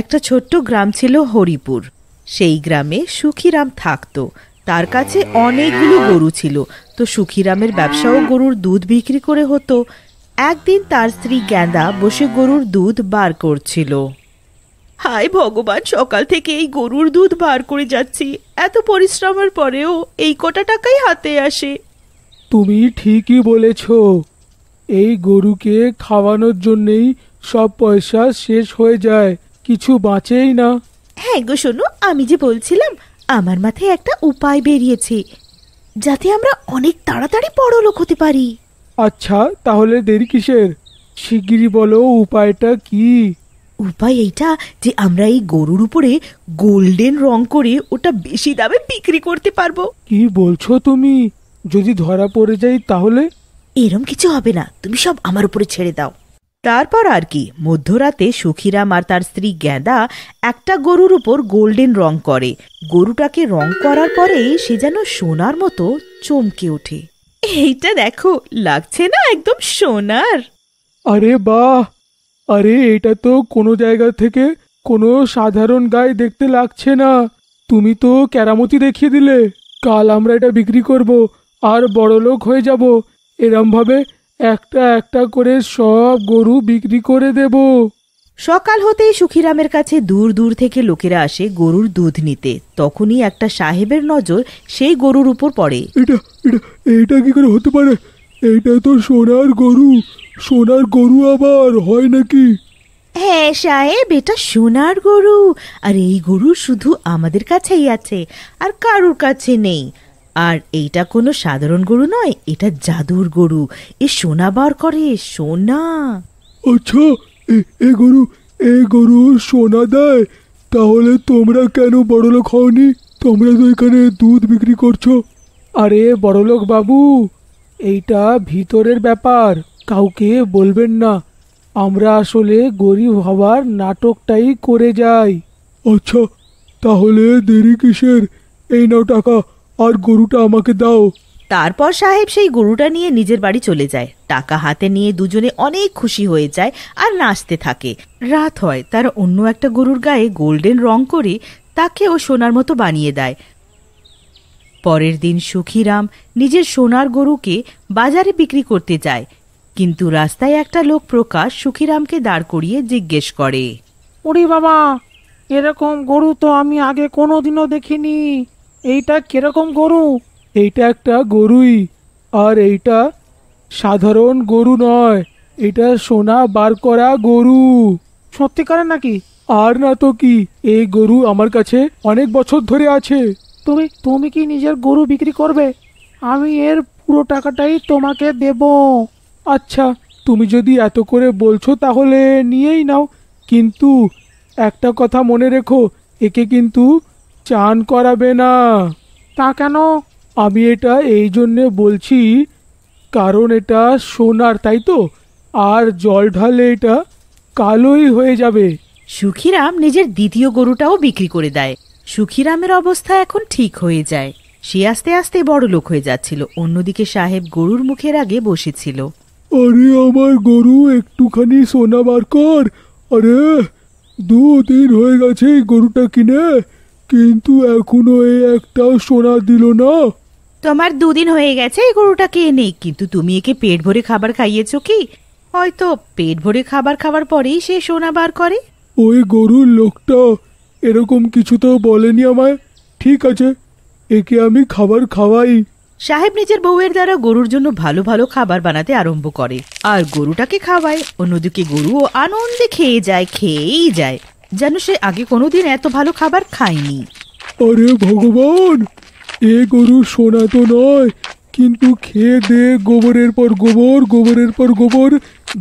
একটা ছোট্ট গ্রাম ছিল হরিপুর সেই গ্রামে সুখীরাম থাকত তার কাছে অনেকগুলো গরু ছিল তো সুখীরামের ব্যবসাও গরুর দুধ বিক্রি করে হতো একদিন তার স্ত্রী গ্যাঁদা বসে গরুর দুধ বার করছিল হায় ভগবান সকাল থেকে এই গরুর দুধ বার করে যাচ্ছি এত পরিশ্রমের পরেও এই কটা টাকাই হাতে আসে তুমি ঠিকই বলেছ এই গরুকে খাওয়ানোর জন্যেই সব পয়সা শেষ হয়ে যায় কিছু বাঁচেই না হ্যাঁ গো শোনো আমি যে বলছিলাম আমার মাথায় একটা উপায় বেরিয়েছে যাতে আমরা অনেক তাড়াতাড়ি বড়লোক হতে পারি আচ্ছা তাহলে দেরি কিসের শিগগিরই বলো উপায়টা কি উপায় এইটা যে আমরা এই গরুর উপরে গোল্ডেন রং করে ওটা বেশি দামে বিক্রি করতে পারবো কি বলছো তুমি যদি ধরা পড়ে যাই তাহলে এরম কিছু হবে না তুমি সব আমার উপরে ছেড়ে দাও তারপর আর কি মধ্যরাতে সুখিরাম আর তার স্ত্রী গ্যাঁদা একটা গরুর উপর গোল্ডেন রং করে গরুটাকে রং করার পরেই সে যেন সোনার মতো চমকে ওঠে এইটা দেখো লাগছে না একদম সোনার আরে বাহ আরে এটা তো কোনো জায়গা থেকে কোনো সাধারণ গায়ে দেখতে লাগছে না তুমি তো ক্যারামতি দেখিয়ে দিলে কাল আমরা এটা বিক্রি করব আর লোক হয়ে যাব এরমভাবে একটা একটা করে সব গরু বিক্রি করে দেব সকাল হতেই সুখিরামের কাছে দূর দূর থেকে লোকেরা আসে গরুর দুধ নিতে তখনই একটা সাহেবের নজর সেই গরুর উপর পড়ে এটা এটা এটা কি করে হতে পারে এটা তো সোনার গরু সোনার গরু আবার হয় নাকি হ্যাঁ সাহেব এটা সোনার গরু আর এই গরু শুধু আমাদের কাছেই আছে আর কারুর কাছে নেই আর এইটা কোনো সাধারণ গরু নয় এটা জাদুর গরু এ সোনা বার করে সোনা আচ্ছা এ গরু এ গরু সোনা দেয় তাহলে তোমরা কেন বড়লোক হওনি তোমরা তো এখানে দুধ বিক্রি করছো আরে বড়লোক বাবু এইটা ভিতরের ব্যাপার কাউকে বলবেন না আমরা আসলে গরিব হবার নাটকটাই করে যাই আচ্ছা তাহলে দেরি কিসের এই নাও টাকা আর গরুটা আমাকে দাও তারপর সাহেব সেই গরুটা নিয়ে নিজের বাড়ি চলে যায় টাকা হাতে নিয়ে দুজনে অনেক খুশি হয়ে যায় আর নাচতে থাকে রাত হয় তার অন্য একটা গরুর গায়ে গোল্ডেন রং করে তাকে ও সোনার মতো বানিয়ে দেয় পরের দিন সুখীরাম নিজের সোনার গরুকে বাজারে বিক্রি করতে যায় কিন্তু রাস্তায় একটা লোক প্রকাশ সুখীরামকে দাঁড় করিয়ে জিজ্ঞেস করে ওরে বাবা এরকম গরু তো আমি আগে কোনোদিনও দেখিনি এইটা কিরকম গরু এইটা একটা গরুই আর এইটা সাধারণ গরু নয় এটা সোনা বার করা গরু করেন নাকি আর না তো কি এই গরু আমার কাছে অনেক বছর ধরে আছে তুমি তুমি কি নিজের গরু বিক্রি করবে আমি এর পুরো টাকাটাই তোমাকে দেব আচ্ছা তুমি যদি এত করে বলছো তাহলে নিয়েই নাও কিন্তু একটা কথা মনে রেখো একে কিন্তু চান করাবে না তা কেন আমি এটা এই জন্যে বলছি কারণ এটা সোনার তাই তো আর জল ঢালে এটা কালোই হয়ে যাবে সুখীরাম নিজের দ্বিতীয় গরুটাও বিক্রি করে দেয় সুখীরামের অবস্থা এখন ঠিক হয়ে যায় সে আস্তে আস্তে বড় লোক হয়ে যাচ্ছিল অন্যদিকে সাহেব গরুর মুখের আগে বসেছিল আরে আমার গরু একটুখানি সোনা বার কর আরে তিন হয়ে গেছে গরুটা কিনে কিন্তু এখনো এ একটাও সোনা দিল না তোমার দুদিন হয়ে গেছে এই গরুটা কে নেই কিন্তু তুমি একে পেট ভরে খাবার খাইয়েছো কি হয়তো পেট ভরে খাবার খাবার পরেই সে সোনা বার করে ওই গরুর লোকটা এরকম কিছু তো বলেনি আমায় ঠিক আছে একে আমি খাবার খাওয়াই সাহেব নিজের বউয়ের দ্বারা গরুর জন্য ভালো ভালো খাবার বানাতে আরম্ভ করে আর গরুটাকে খাওয়ায় অন্যদিকে গরু আনন্দে খেয়ে যায় খেয়েই যায় যেন সে আগে কোনোদিন এত ভালো খাবার খায়নি আরে ভগবান এ গরু সোনা তো নয় কিন্তু খেয়ে দে গোবরের পর গোবর গোবরের পর গোবর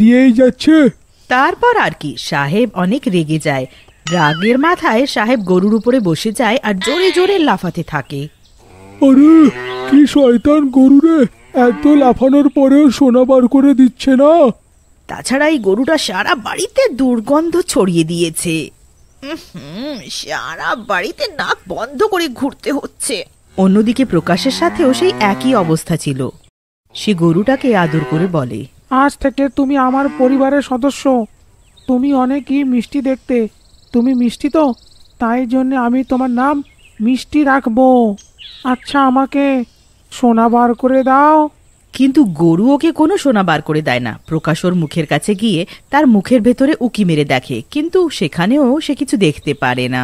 দিয়েই যাচ্ছে তারপর আর কি সাহেব অনেক রেগে যায় রাগের মাথায় সাহেব গরুর উপরে বসে যায় আর জোরে জোরে লাফাতে থাকে আরে কি শয়তান গরু রে এত লাফানোর পরেও সোনা বার করে দিচ্ছে না তাছাড়া এই গরুটা সারা বাড়িতে দুর্গন্ধ ছড়িয়ে দিয়েছে হুম সারা বাড়িতে নাক বন্ধ করে ঘুরতে হচ্ছে অন্যদিকে প্রকাশের সাথেও সেই একই অবস্থা ছিল সে গরুটাকে আদর করে বলে আজ থেকে তুমি আমার পরিবারের সদস্য তুমি অনেকই মিষ্টি দেখতে তুমি মিষ্টি তো তাই জন্য আমি তোমার নাম মিষ্টি রাখবো আচ্ছা আমাকে সোনা বার করে দাও কিন্তু গরু ওকে কোনো সোনা বার করে দেয় না প্রকাশ ওর মুখের কাছে গিয়ে তার মুখের ভেতরে উকি মেরে দেখে কিন্তু সেখানেও সে কিছু দেখতে পারে না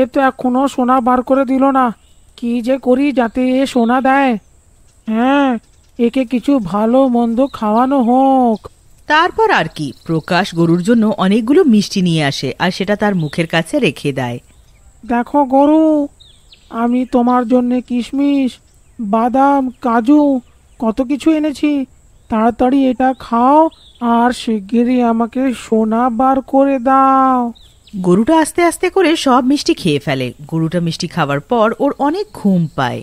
এ তো এখনো সোনা বার করে দিল না কি যে করি যাতে এ সোনা দেয় হ্যাঁ একে কিছু ভালো মন্দ খাওয়ানো হোক তারপর আর কি প্রকাশ গরুর জন্য অনেকগুলো মিষ্টি নিয়ে আসে আর সেটা তার মুখের কাছে রেখে দেয় দেখো গরু আমি তোমার জন্য কিশমিশ বাদাম কাজু কত কিছু এনেছি তাড়াতাড়ি এটা খাও আর শিগগিরই আমাকে সোনা বার করে দাও গরুটা আস্তে আস্তে করে সব মিষ্টি খেয়ে ফেলে গরুটা মিষ্টি খাওয়ার পর ওর অনেক ঘুম পায়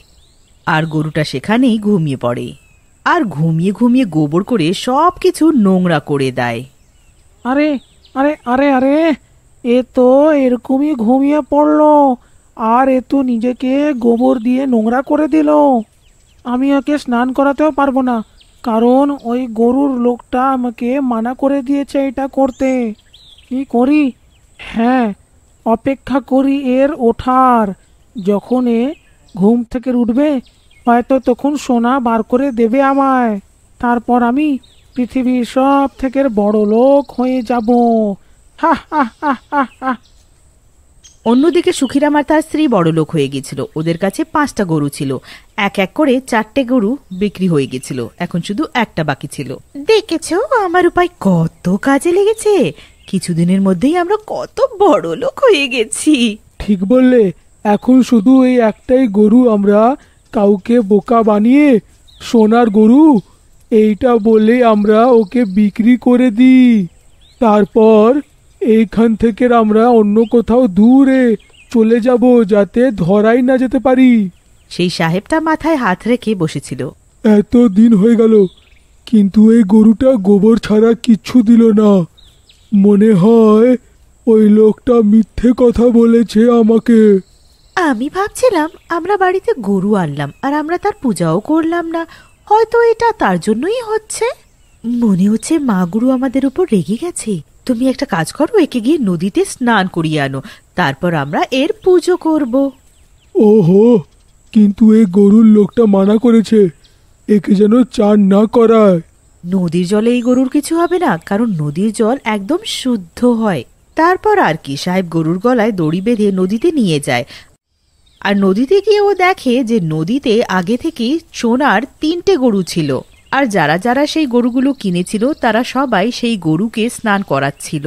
আর গরুটা সেখানেই ঘুমিয়ে পড়ে আর ঘুমিয়ে ঘুমিয়ে গোবর করে সব কিছু নোংরা করে দেয় আরে আরে আরে আরে এ তো এরকমই ঘুমিয়ে পড়লো আর এ তো নিজেকে গোবর দিয়ে নোংরা করে দিল আমি ওকে স্নান করাতেও পারবো না কারণ ওই গরুর লোকটা আমাকে মানা করে দিয়েছে এটা করতে কি করি হ্যাঁ অপেক্ষা করি এর ওঠার যখন এ ঘুম থেকে উঠবে হয়তো তখন সোনা বার করে দেবে আমায় তারপর আমি পৃথিবীর সব থেকে বড় লোক হয়ে যাব হা হা হা হা হা অন্যদিকে সুখিরা আর তার স্ত্রী বড়লোক হয়ে গিয়েছিল ওদের কাছে পাঁচটা গরু ছিল এক এক করে চারটে গরু বিক্রি হয়ে গেছিল এখন শুধু একটা বাকি ছিল দেখেছ আমার উপায় কত কাজে লেগেছে কিছুদিনের মধ্যেই আমরা কত বড় লোক হয়ে গেছি ঠিক বললে এখন শুধু এই একটাই গরু আমরা কাউকে বোকা বানিয়ে সোনার গরু এইটা বলে আমরা ওকে বিক্রি করে দিই তারপর এইখান থেকে আমরা অন্য কোথাও দূরে চলে যাব যাতে ধরাই না যেতে পারি সেই সাহেবটা মাথায় হাত রেখে বসেছিল এত দিন হয়ে গেল কিন্তু এই গরুটা গোবর ছাড়া কিচ্ছু দিল না মনে হয় ওই লোকটা মিথ্যে কথা বলেছে আমাকে আমি ভাবছিলাম আমরা বাড়িতে গরু আনলাম আর আমরা তার পূজাও করলাম না হয়তো এটা তার জন্যই হচ্ছে মনে হচ্ছে মা গুরু আমাদের উপর রেগে গেছে তুমি একটা কাজ করো একে গিয়ে নদীতে স্নান করিয়ে আনো তারপর আমরা এর পুজো করব ওহো কিন্তু এই গরুর লোকটা মানা করেছে একে যেন চান না করায় নদীর জলে এই গরুর কিছু হবে না কারণ নদীর জল একদম শুদ্ধ হয় তারপর আর কি সাহেব গরুর গলায় দড়ি বেঁধে নদীতে নিয়ে যায় আর নদীতে গিয়ে ও দেখে যে নদীতে আগে থেকেই সোনার তিনটে গরু ছিল আর যারা যারা সেই গরুগুলো কিনেছিল তারা সবাই সেই গরুকে স্নান করাচ্ছিল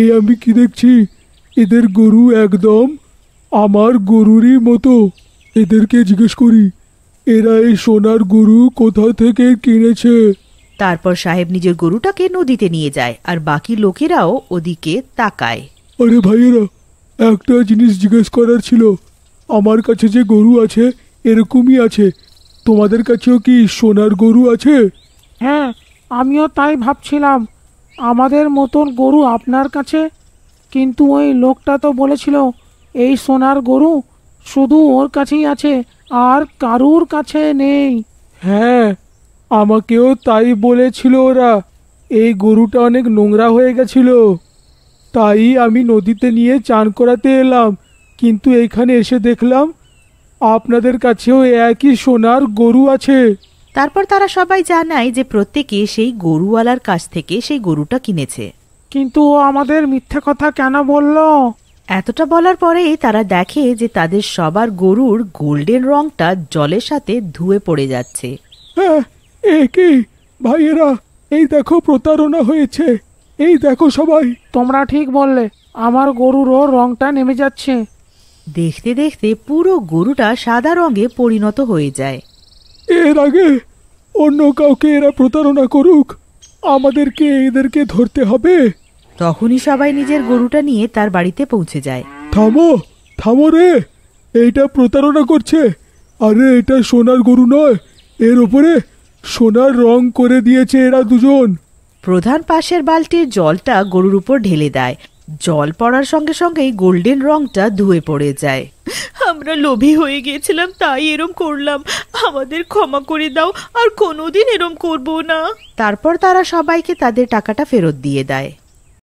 এ আমি কি দেখছি এদের গরু একদম আমার গরুরই মতো এদেরকে জিজ্ঞেস করি এরা এই সোনার গরু কোথা থেকে কিনেছে তারপর সাহেব নিজের গরুটাকে নদীতে নিয়ে যায় আর বাকি লোকেরাও ওদিকে তাকায় আরে ভাইয়েরা একটা জিনিস জিজ্ঞেস করার ছিল আমার কাছে যে গরু আছে এরকমই আছে তোমাদের কাছেও কি সোনার গরু আছে হ্যাঁ আমিও তাই ভাবছিলাম আমাদের মতন গরু আপনার কাছে কিন্তু ওই লোকটা তো বলেছিল এই সোনার গরু শুধু ওর কাছেই আছে আর কারুর কাছে নেই হ্যাঁ আমাকেও তাই বলেছিল ওরা এই গরুটা অনেক নোংরা হয়ে গেছিল তাই আমি নদীতে নিয়ে চান করাতে এলাম কিন্তু এখানে এসে দেখলাম আপনাদের কাছেও একই সোনার গরু আছে তারপর তারা সবাই জানায় যে প্রত্যেকে সেই গরুওয়ালার কাছ থেকে সেই গরুটা কিনেছে কিন্তু আমাদের মিথ্যা কথা কেন বলল এতটা বলার পরেই তারা দেখে যে তাদের সবার গরুর গোল্ডেন রংটা জলের সাথে ধুয়ে পড়ে যাচ্ছে হ্যাঁ ভাইয়েরা এই দেখো প্রতারণা হয়েছে এই দেখো সবাই তোমরা ঠিক বললে আমার গরুরও রংটা নেমে যাচ্ছে দেখতে দেখতে পুরো গরুটা সাদা রঙে পরিণত হয়ে যায় এর আগে অন্য কাউকে এরা প্রতারণা করুক আমাদেরকে এদেরকে ধরতে হবে তখনই সবাই নিজের গরুটা নিয়ে তার বাড়িতে পৌঁছে যায় থামো থামো রে এইটা প্রতারণা করছে আরে এটা সোনার গরু নয় এর ওপরে সোনার রং করে দিয়েছে এরা দুজন প্রধান পাশের বালতির জলটা গরুর উপর ঢেলে দেয় জল পড়ার সঙ্গে সঙ্গেই গোল্ডেন রংটা ধুয়ে পড়ে যায় আমরা লোভী হয়ে গিয়েছিলাম তাই এরম করলাম আমাদের ক্ষমা করে দাও আর কোনোদিন এরম করব না তারপর তারা সবাইকে তাদের টাকাটা ফেরত দিয়ে দেয়